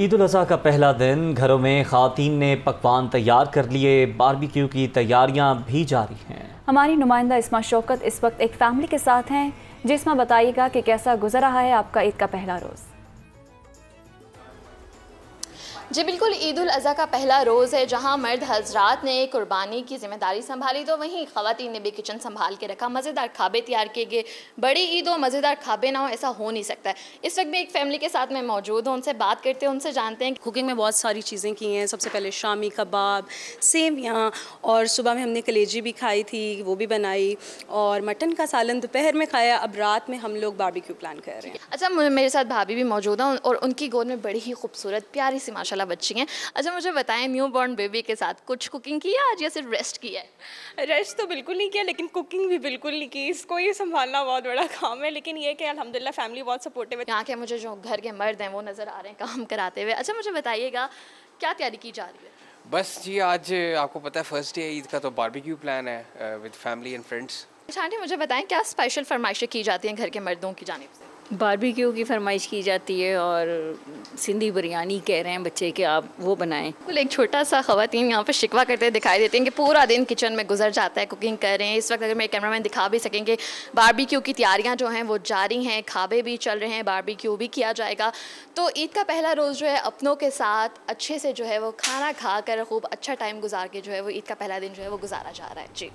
ईद अजी का पहला दिन घरों में खातन ने पकवान तैयार कर लिए बारबिक्यू की तैयारियां भी जारी हैं हमारी नुमाइंदा इसमा शौकत इस वक्त एक फैमिली के साथ हैं जिसमें बताइएगा कि कैसा गुजर रहा है आपका ईद का पहला रोज़ जी बिल्कुल ईद उल अज़ा का पहला रोज़ है जहां मर्द हजरात ने कुर्बानी की जिम्मेदारी संभाली तो वहीं खातन ने भी किचन संभाल के रखा मज़ेदार खाबे तैयार किए गए बड़ी ईद हो मज़ेदार खाबे ना हो ऐसा हो नहीं सकता है इस वक्त भी एक फैमिली के साथ मैं मौजूद हूँ उनसे बात करते हैं उनसे जानते हैं कुकिंग में बहुत सारी चीज़ें की हैं सबसे पहले शामी कबाब सेवियाँ और सुबह में हमने कलेजी भी खाई थी वो भी बनाई और मटन का सालन दोपहर में खाया अब रात में हम लोग बारबेक्यू प्लान कर रहे हैं अच्छा मेरे साथ भाभी भी मौजूद हैं और उनकी गोद में बड़ी ही खूबसूरत प्यारी सी माशा माशाल्लाह बच्ची हैं अच्छा मुझे बताएं न्यू बॉर्न बेबी के साथ कुछ कुकिंग की है आज या सिर्फ रेस्ट किया है रेस्ट तो बिल्कुल नहीं किया लेकिन कुकिंग भी बिल्कुल नहीं की इसको ये संभालना बहुत बड़ा काम है लेकिन ये कि अलहमदिल्ला फैमिली बहुत सपोर्टिव है यहाँ के मुझे जो घर के मर्द हैं वो नज़र आ रहे हैं काम कराते हुए अच्छा मुझे बताइएगा क्या तैयारी की जा रही है बस जी आज आपको पता है फर्स्ट डे ईद का तो बारबेक्यू प्लान है with family and friends aunty मुझे बताएं क्या स्पेशल फरमाइशें की जाती हैं घर के मर्दों की जानब से बारबेक्यू की फरमाइश की जाती है और सिंधी बिरयानी कह रहे हैं बच्चे कि आप वो बनाएं बिल्कुल एक छोटा सा खातन यहाँ पर शिकवा करते दिखाई देते हैं कि पूरा दिन किचन में गुजर जाता है कुकिंग कर रहे हैं इस वक्त अगर मैं कैमरा मैन दिखा भी सकेंगे बारबेक्यू की तैयारियाँ जो हैं वो जारी हैं खाबे भी चल रहे हैं बारबेक्यू भी किया जाएगा तो ईद का पहला रोज़ जो है अपनों के साथ अच्छे से जो है वो खाना खा कर खूब अच्छा टाइम गुजार के जो है वो ईद का पहला दिन जो है वो गुजारा जा रहा है जी